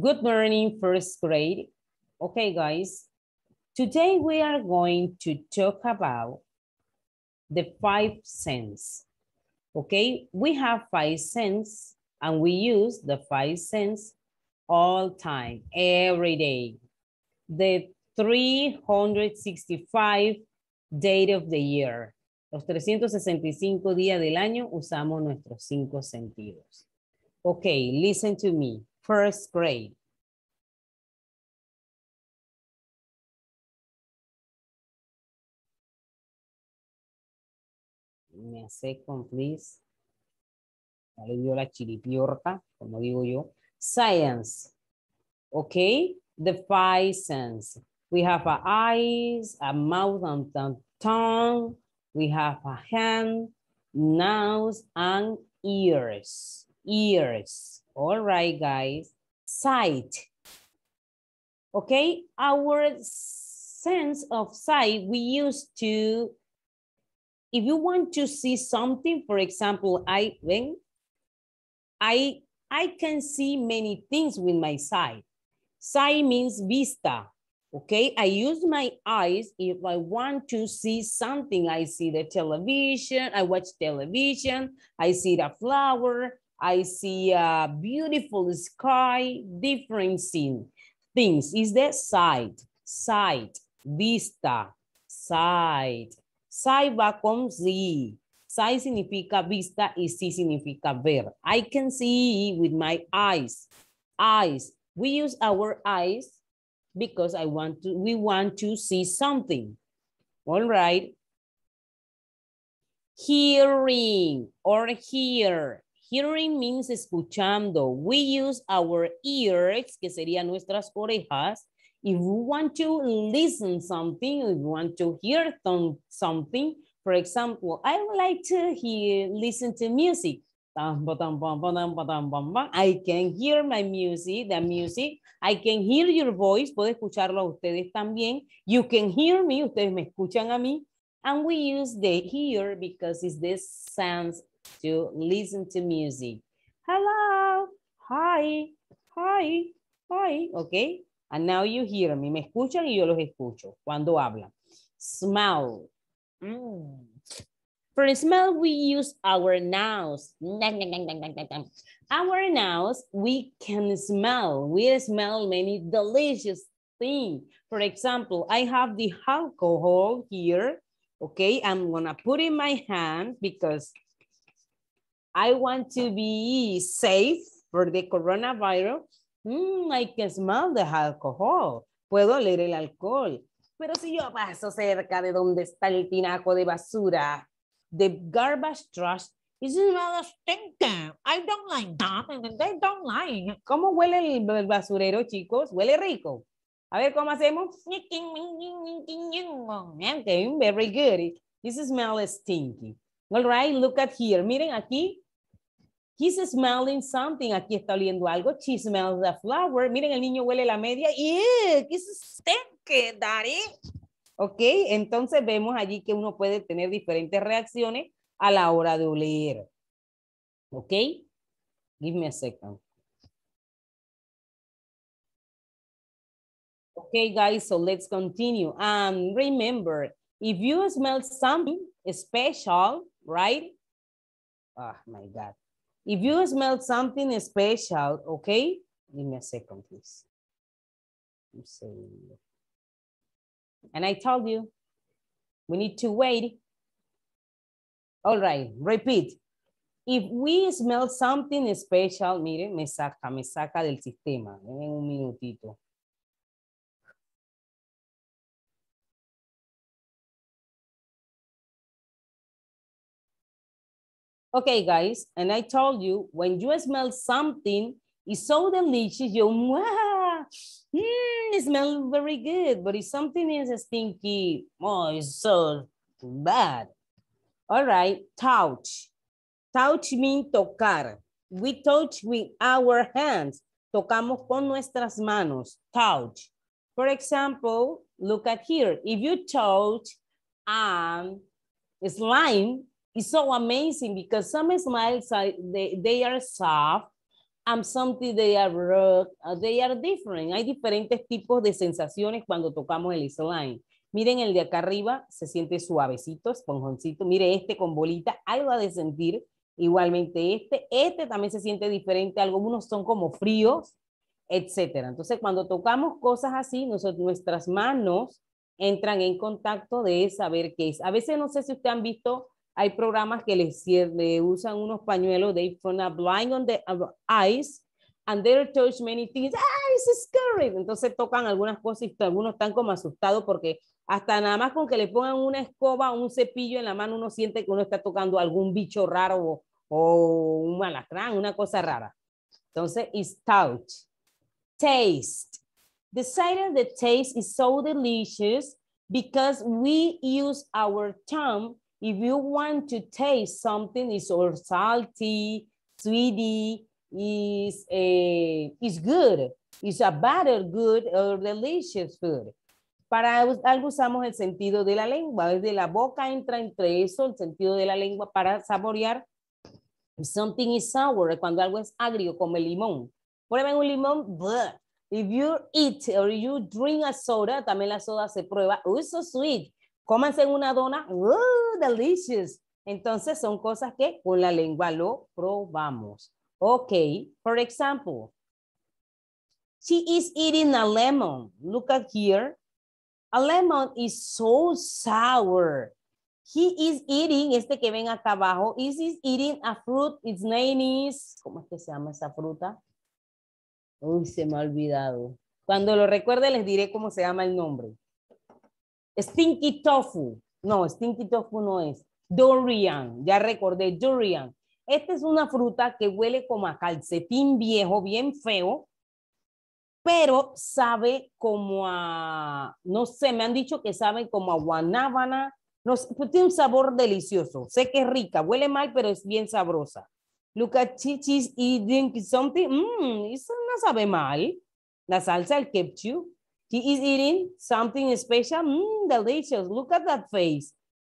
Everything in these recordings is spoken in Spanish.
Good morning, first grade. Okay, guys. Today we are going to talk about the five cents. Okay, we have five cents and we use the five cents all time, every day. The 365 date of the year. Los 365 días del año usamos nuestros cinco sentidos. Okay, listen to me. First grade. Me second, please. Le dio la chiripiorca, como digo yo. Science. Okay, the five senses. We have our eyes, a mouth, and a tongue. We have a hand, nose, and ears ears. All right, guys. Sight. Okay, our sense of sight we use to, if you want to see something, for example, I when I I can see many things with my sight. Sight means vista. Okay, I use my eyes if I want to see something. I see the television, I watch television, I see the flower, I see a beautiful sky, different scene. Things is the sight. Sight vista, Sight. Sight va con sí. Side significa vista y sí significa ver. I can see with my eyes. Eyes. We use our eyes because I want to, we want to see something. All right. Hearing or hear Hearing means escuchando. We use our ears, que serían nuestras orejas. If we want to listen something, if we want to hear something, for example, I would like to hear, listen to music. I can hear my music, the music. I can hear your voice. Puedo escucharlo a ustedes también. You can hear me. Ustedes me escuchan a mí. And we use the hear because it's the sense to listen to music. Hello, hi, hi, hi, okay? And now you hear me, me escuchan y yo los escucho cuando hablan. Smell. Mm. For smell, we use our nose. Our nose, we can smell. We smell many delicious things. For example, I have the alcohol here. Okay, I'm gonna put in my hand because I want to be safe for the coronavirus. Mm, I can smell the alcohol. Puedo oler el alcohol. Pero si yo paso cerca de donde está el tinaco de basura, the garbage trash is smells stinky. I don't like that and they don't like. ¿Cómo huele el basurero, chicos? Huele rico. A ver, ¿cómo hacemos? Okay, very good. This smell stinky. All right, look at here. Miren aquí. He's smelling something. Aquí está oliendo algo. She smells the flower. Miren, el niño huele la media. y ¿Qué es usted que Ok, entonces vemos allí que uno puede tener diferentes reacciones a la hora de oler. Ok, give me a second. Okay, guys, so let's continue. And um, remember, if you smell something special, right? Oh my God. If you smell something special, okay? Give me a second, please. I'm saying and I told you, we need to wait. All right, repeat. If we smell something special, mire, me saca, me saca del sistema. En un minutito. Okay, guys, and I told you, when you smell something, it's so delicious, you smell mm, it smells very good. But if something is stinky, oh, it's so bad. All right, touch. Touch means tocar. We touch with our hands. Tocamos con nuestras manos. Touch. For example, look at here. If you touch um, slime, it's so amazing because some smiles they, they are soft and something they are rough, uh, they are different. Hay diferentes tipos de sensaciones cuando tocamos el slime. Miren el de acá arriba, se siente suavecito, esponjoncito. Mire este con bolita, algo de sentir igualmente este. Este también se siente diferente, algunos son como fríos, etcétera. Entonces, cuando tocamos cosas así, nuestras manos entran en contacto de saber qué es. A veces, no sé si ustedes han visto hay programas que les, le usan unos pañuelos, they put a blind on the uh, eyes, and they touch many things. Ah, it's scary. Entonces tocan algunas cosas y algunos están como asustados porque hasta nada más con que le pongan una escoba o un cepillo en la mano, uno siente que uno está tocando algún bicho raro o, un malacrán, una cosa rara. Entonces, it's touch. Taste. The cider the taste is so delicious because we use our tongue If you want to taste something, it's or salty, sweetie, is a, eh, is good, is a better good or delicious food. Para algo usamos el sentido de la lengua, desde la boca entra entre eso el sentido de la lengua para saborear. something is sour, cuando algo es agrio, como el limón. Prueben un limón, If you eat or you drink a soda, también la soda se prueba, oh, it's so sweet cómanse una dona, ¡uh! delicious. Entonces son cosas que con la lengua lo probamos. Ok, for example, she is eating a lemon. Look at here. A lemon is so sour. He is eating, este que ven acá abajo, is is eating a fruit, its name is, ¿cómo es que se llama esa fruta? Uy, se me ha olvidado. Cuando lo recuerde les diré cómo se llama el nombre. Stinky tofu. No, stinky tofu no es. Durian, ya recordé, durian. Esta es una fruta que huele como a calcetín viejo, bien feo, pero sabe como a, no sé, me han dicho que sabe como a guanábana, no, tiene un sabor delicioso, sé que es rica, huele mal, pero es bien sabrosa. Look at chichis eating something, mmm, eso no sabe mal. La salsa, el ketchup, He is eating something special. Mmm, delicious. Look at that face.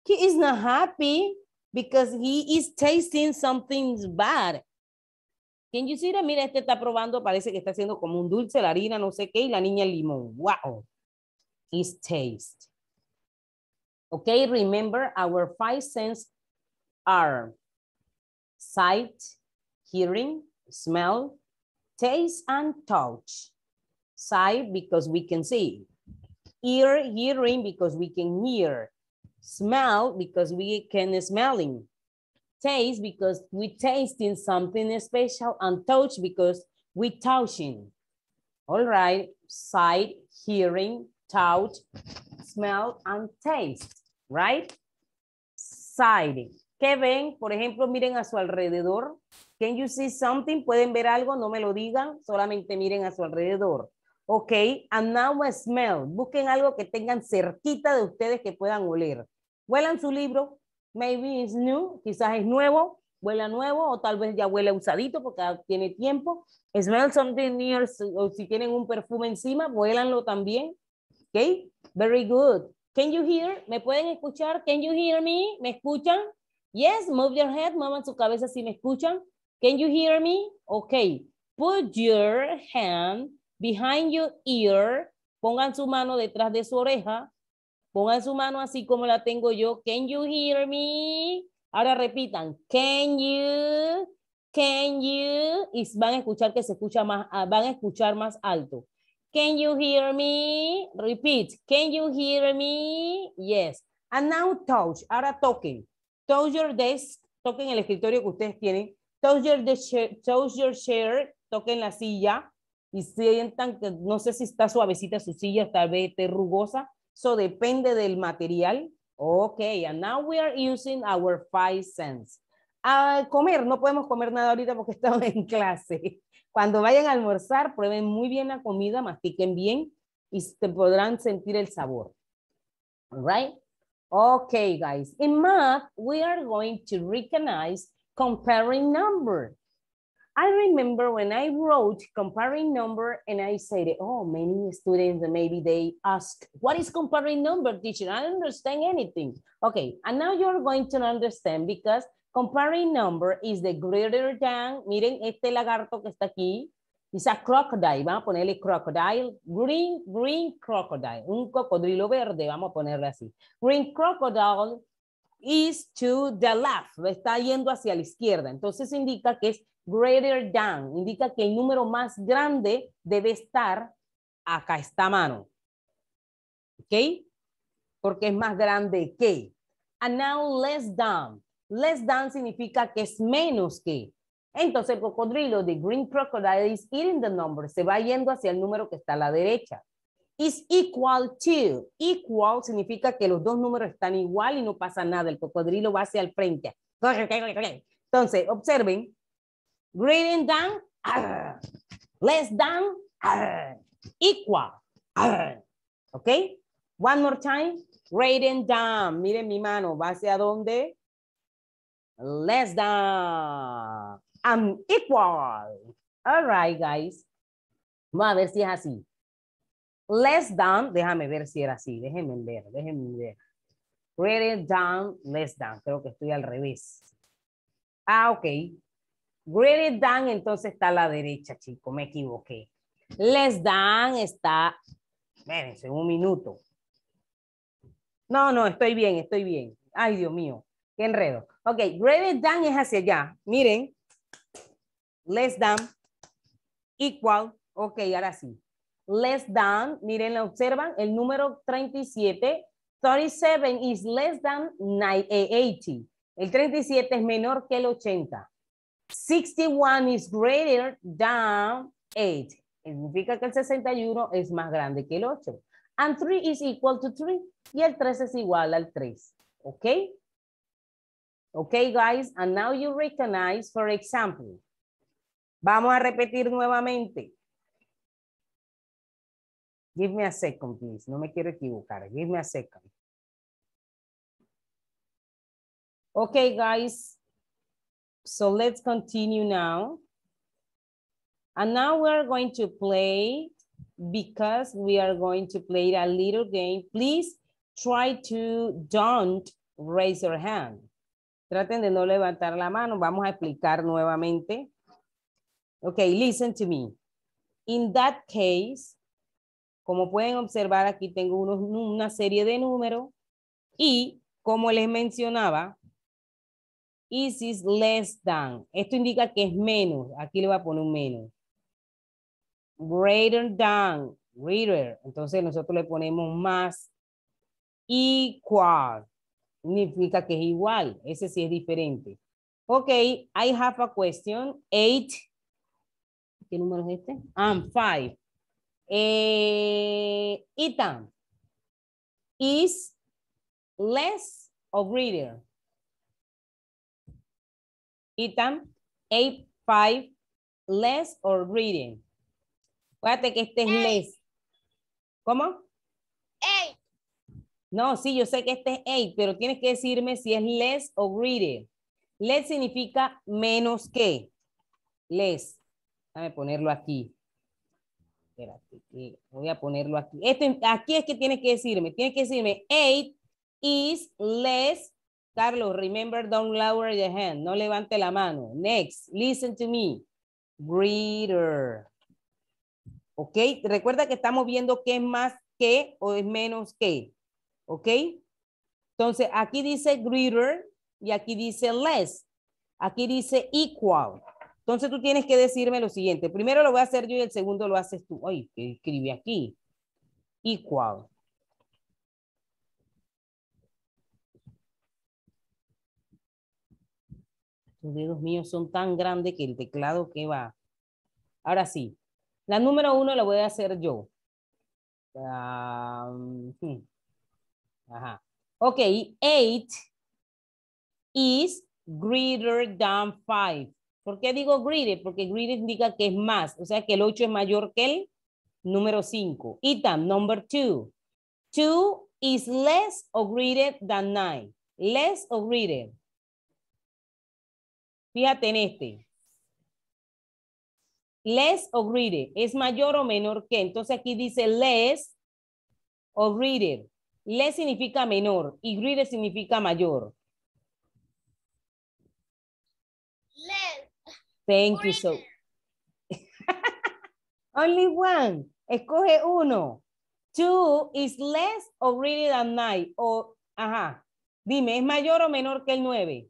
He is not happy because he is tasting something bad. Can you see that? Mira, este está probando, parece que está haciendo como un dulce, la harina, no sé qué, y la niña el limón. Wow. Is taste. Okay, remember our five senses are sight, hearing, smell, taste, and touch sight because we can see, ear, hearing because we can hear, smell because we can smelling, taste because we tasting something special, and touch because we touching. All right, sight, hearing, touch, smell, and taste, right? Sight. ¿Qué ven? Por ejemplo, miren a su alrededor. Can you see something? ¿Pueden ver algo? No me lo digan, solamente miren a su alrededor. Ok, and now smell. Busquen algo que tengan cerquita de ustedes que puedan oler. Huelan su libro, maybe it's new, quizás es nuevo, huela nuevo o tal vez ya huele usadito porque tiene tiempo. Smell something near, o si tienen un perfume encima, huélanlo también. Ok, very good. Can you hear? ¿Me pueden escuchar? Can you hear me? ¿Me escuchan? Yes, move your head, muevan su cabeza si me escuchan. Can you hear me? Ok, put your hand behind your ear, pongan su mano detrás de su oreja, pongan su mano así como la tengo yo, can you hear me? Ahora repitan, can you, can you, y van a escuchar que se escucha más, ah, van a escuchar más alto. Can you hear me? Repeat, can you hear me? Yes. And now touch, ahora toquen. Touch your desk, toquen el escritorio que ustedes tienen. Touch your, touch your chair, toquen la silla y sientan que no sé si está suavecita su silla, tal vez esté rugosa. Eso depende del material. Ok, and now we are using our five cents. A ah, comer, no podemos comer nada ahorita porque estamos en clase. Cuando vayan a almorzar, prueben muy bien la comida, mastiquen bien y te podrán sentir el sabor. All right? Okay, guys. In math, we are going to recognize comparing number. I remember when I wrote comparing number and I said, oh, many students, maybe they ask, what is comparing number, teacher? I don't understand anything. Okay, and now you're going to understand because comparing number is the greater than, miren este lagarto que está aquí, es a crocodile, vamos a ponerle crocodile, green, green crocodile, un cocodrilo verde, vamos a ponerle así. Green crocodile is to the left, está yendo hacia la izquierda. Entonces indica que es greater than, indica que el número más grande debe estar acá esta mano. ¿Ok? Porque es más grande que. And now less than. Less than significa que es menos que. Entonces el cocodrilo, the green crocodile, is eating the number. Se va yendo hacia el número que está a la derecha is equal to. Equal significa que los dos números están igual y no pasa nada. El cocodrilo va hacia el frente. Entonces, observen. Greater than, less than, equal. ¿Ok? One more time. Greater than. Miren mi mano. ¿Va hacia dónde? Less than. I'm um, equal. All right, guys. Vamos a ver si es así less than, déjame ver si era así, déjenme ver, déjenme ver. Greater than, less than, creo que estoy al revés. Ah, ok. Greater than entonces está a la derecha, chico, me equivoqué. Less than está, espérense un minuto. No, no, estoy bien, estoy bien. Ay, Dios mío, qué enredo. Ok, greater than es hacia allá, miren. Less than, equal, ok, ahora sí less than, miren, observan, el número 37, 37 is less than 80. Eh, el 37 es menor que el 80. 61 is greater than 8. Significa que el 61 es más grande que el 8. And 3 is equal to 3. Y el 3 es igual al 3. ¿Ok? ¿Ok, guys? And now you recognize, for example. Vamos a repetir nuevamente. Give me a second, please. No me quiero equivocar. Give me a second. Okay, guys. So let's continue now. And now we are going to play, because we are going to play a little game. Please try to don't raise your hand. Traten de no levantar la mano. Vamos a explicar nuevamente. Okay, listen to me. In that case, como pueden observar, aquí tengo una serie de números y, como les mencionaba, is is less than. Esto indica que es menos. Aquí le voy a poner un menos. Greater than, greater. Entonces nosotros le ponemos más. Equal. Significa que es igual. Ese sí es diferente. Ok, I have a question. Eight. ¿Qué número es este? And ah, five. Eh, Ethan, is less or greater? Ethan, Eight Five less or greater? Fíjate que este es less. ¿Cómo? Eight No, sí, yo sé que este es eight pero tienes que decirme si es less o greater. Less significa menos que. Less. Déjame ponerlo aquí espérate, voy a ponerlo aquí. aquí es que tienes que decirme, tiene que decirme, eight is less, Carlos, remember, don't lower your hand, no levante la mano. Next, listen to me, greater. ¿Ok? Recuerda que estamos viendo qué es más que o es menos que. ¿Ok? Entonces, aquí dice greater y aquí dice less. Aquí dice equal. Entonces tú tienes que decirme lo siguiente. Primero lo voy a hacer yo y el segundo lo haces tú. Ay, ¿qué escribe aquí? Equal. Los dedos míos son tan grandes que el teclado que va. Ahora sí. La número uno la voy a hacer yo. Hmm. Ajá. Ok, eight is greater than five. ¿Por qué digo greater? Porque greater indica que es más, o sea que el 8 es mayor que el número 5. Item number 2. 2 is less or greater than 9. Less or greater. Fíjate en este. Less or greater. Es mayor o menor que. Entonces aquí dice less or greater. Less significa menor y greater significa mayor. Thank you so. Only one. Escoge uno. Two is less or greater than nine. O, ajá. Dime, ¿es mayor o menor que el nueve?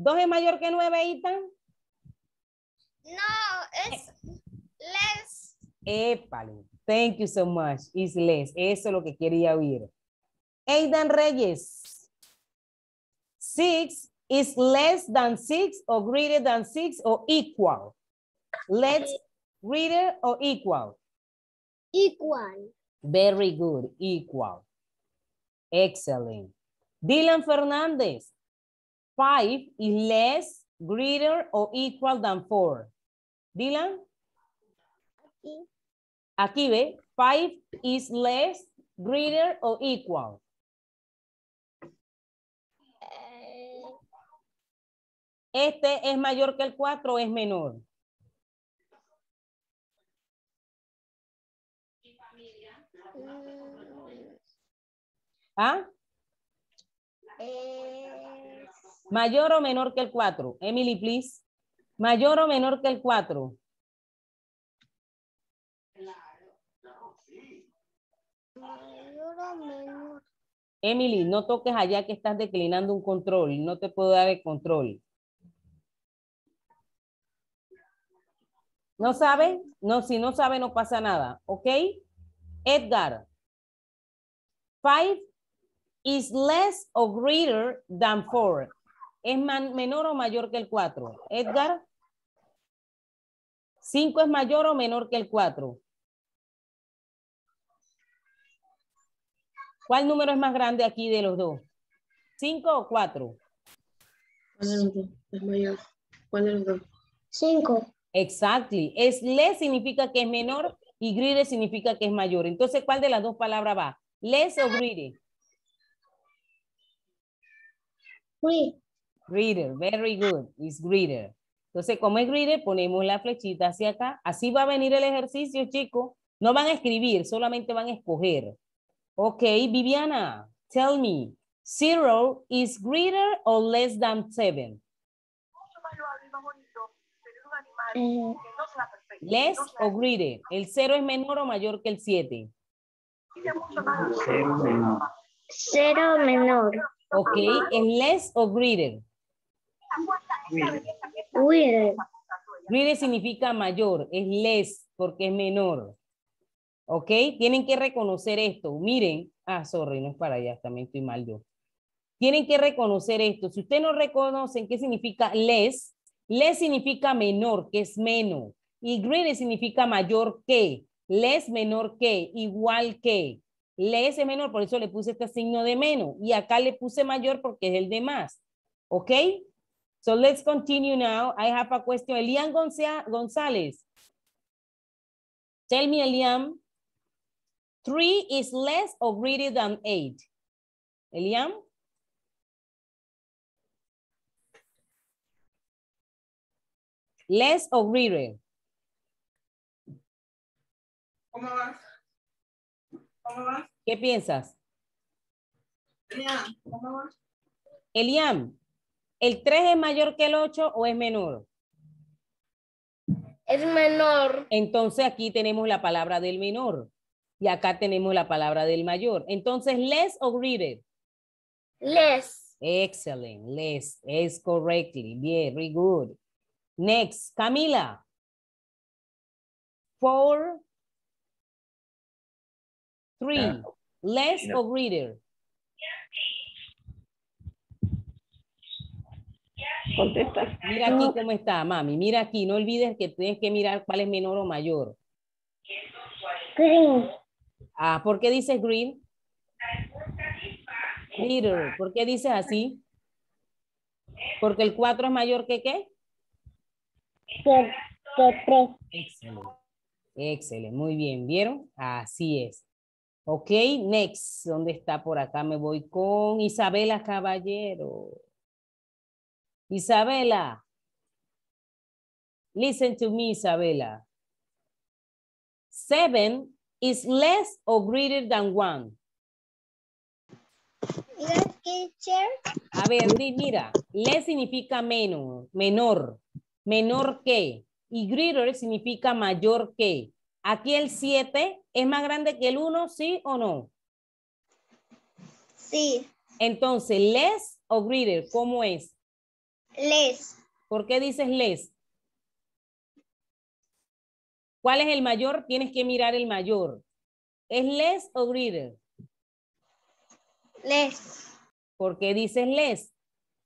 ¿Dos es mayor que nueve, Itan? No, es less. Épale. Thank you so much. Is less. Eso es lo que quería oír. Aidan Reyes. Six is less than six or greater than six or equal? Let's greater or equal? Equal. Very good, equal. Excellent. Dylan Fernandez, five is less, greater or equal than four. Dylan? Aquí. Aquí ve, five is less, greater or equal. este es mayor que el 4 o es menor. ¿Ah? ¿Ah? ¿Mayor o menor que el 4? Emily, please. ¿Mayor o menor que el 4? Emily, no toques allá que estás declinando un control. No te puedo dar el control. ¿No sabe? No, si no sabe, no pasa nada. ¿Ok? Edgar. Five is less or greater than four. ¿Es menor o mayor que el cuatro? Edgar. Cinco es mayor o menor que el cuatro. ¿Cuál número es más grande aquí de los dos? ¿Cinco o cuatro? ¿Cuál Es mayor. ¿Cuál de los dos? Cinco. Exactly. Es less significa que es menor y greater significa que es mayor. Entonces, ¿cuál de las dos palabras va? ¿Less o greater? Greater. Very good. It's greater. Entonces, como es greater, ponemos la flechita hacia acá. Así va a venir el ejercicio, chicos. No van a escribir, solamente van a escoger. Ok, Viviana, tell me, zero is greater or less than seven? Eh, less o greater. ¿El cero es menor o mayor que el 7? 0 menor. 0 menor. Ok, ¿En les o greater? Greater. significa mayor, es les porque es menor. ¿Ok? Tienen que reconocer esto. Miren, ah, sorry, no es para allá, también estoy mal yo. Tienen que reconocer esto. Si ustedes no reconocen qué significa less, Less significa menor, que es menos. Y greater significa mayor que. Less, menor que, igual que. Less es menor, por eso le puse este signo de menos. Y acá le puse mayor porque es el de más. ¿Ok? So let's continue now. I have a question. Elian González. Tell me, Elian. Three is less or greater than eight. Elian? ¿Les o greater? ¿Cómo vas? ¿Cómo vas? ¿Qué piensas? Eliam, ¿el 3 es mayor que el 8 o es menor? Es menor. Entonces aquí tenemos la palabra del menor y acá tenemos la palabra del mayor. Entonces, less o greater? Less. Excellent, less. Es correctly. Very good. Next, Camila. Four, three, less or greater? Contesta. Mira aquí cómo está, mami. Mira aquí, no olvides que tienes que mirar cuál es menor o mayor. Green. Ah, ¿por qué dices green? Greater. ¿Por qué dices así? Porque el cuatro es mayor que qué? Excelente. Muy bien, ¿vieron? Así es. Ok, next. ¿Dónde está por acá? Me voy con Isabela Caballero. Isabela. Listen to me, Isabela. Seven is less or greater than one. teacher. A ver, mira. Less significa menos, menor menor que y greater significa mayor que. Aquí el 7 es más grande que el 1, ¿sí o no? Sí. Entonces, less o greater, ¿cómo es? Less. ¿Por qué dices less? ¿Cuál es el mayor? Tienes que mirar el mayor. ¿Es less o greater? Less. ¿Por qué dices less?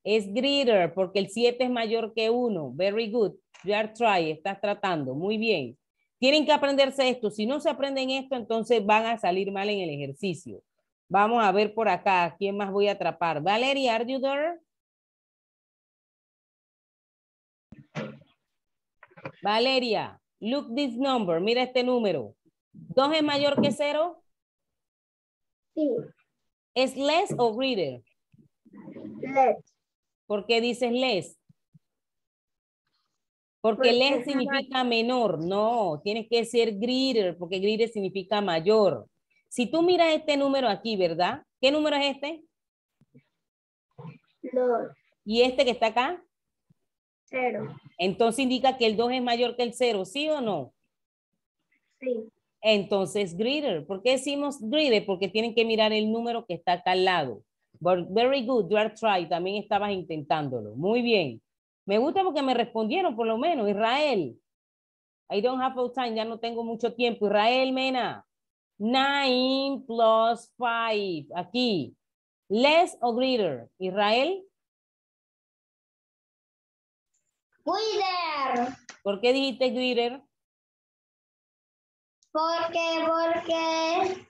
Es greater, porque el 7 es mayor que 1. Very good. You are trying, estás tratando. Muy bien. Tienen que aprenderse esto. Si no se aprenden esto, entonces van a salir mal en el ejercicio. Vamos a ver por acá. ¿Quién más voy a atrapar? Valeria, are you Valeria, look this number. Mira este número. ¿Dos es mayor que cero? Sí. ¿Es less o greater? Less. ¿Por qué dices less? Porque, pues, less significa menor. No, tienes que ser greater, porque greater significa mayor. Si tú miras este número aquí, ¿verdad? ¿Qué número es este? Dos. ¿Y este que está acá? Cero. Entonces indica que el 2 es mayor que el 0, ¿sí o no? Sí. Entonces, greater. ¿Por qué decimos greater? Porque tienen que mirar el número que está acá al lado very good, you are trying. También estabas intentándolo. Muy bien. Me gusta porque me respondieron, por lo menos. Israel. I don't have time. Ya no tengo mucho tiempo. Israel Mena. Nine plus five. Aquí. Less or oh greater. Israel. Greater. ¿Por qué dijiste greater? Porque, porque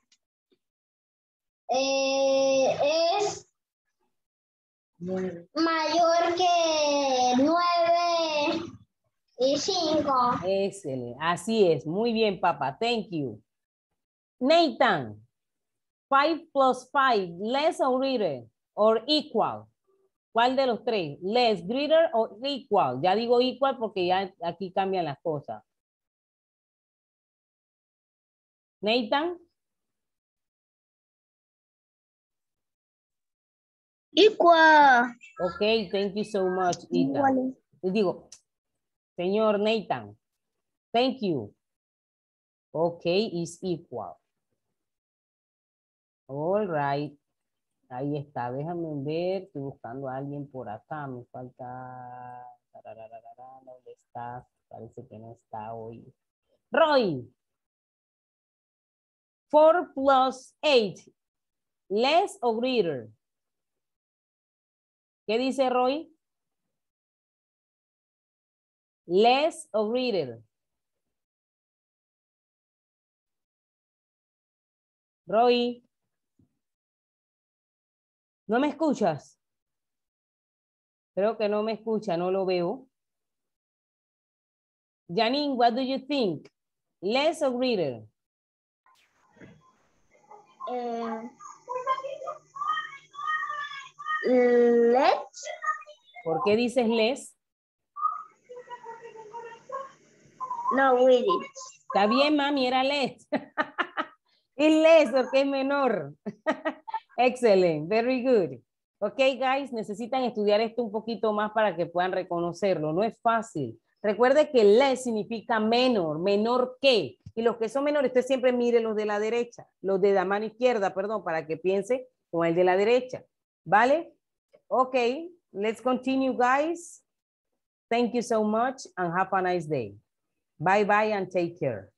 eh, es mayor que 9 y 5. Excelente. Así es. Muy bien, papá. Thank you. Nathan, 5 plus 5, less or greater or equal. ¿Cuál de los tres? Less, greater or equal. Ya digo equal porque ya aquí cambian las cosas. Nathan. Equal. Ok, thank you so much, Ita. Te Digo, señor Nathan, thank you. Ok, is equal. All right. Ahí está, déjame ver, estoy buscando a alguien por acá, me falta... ¿Dónde está? Parece que no está hoy. Roy. 4 plus 8, less or greater? ¿Qué dice Roy? Less o reader. Roy. ¿No me escuchas? Creo que no me escucha, no lo veo. Janine, what do you think? Less or Eh, ¿Por qué dices les? No, we Está bien, mami, era les. Y les porque es menor. Excelente, very good. Ok, guys, necesitan estudiar esto un poquito más para que puedan reconocerlo. No es fácil. Recuerde que les significa menor, menor que. Y los que son menores, usted siempre mire los de la derecha, los de la mano izquierda, perdón, para que piense con el de la derecha. Vale? Okay, let's continue, guys. Thank you so much and have a nice day. Bye-bye and take care.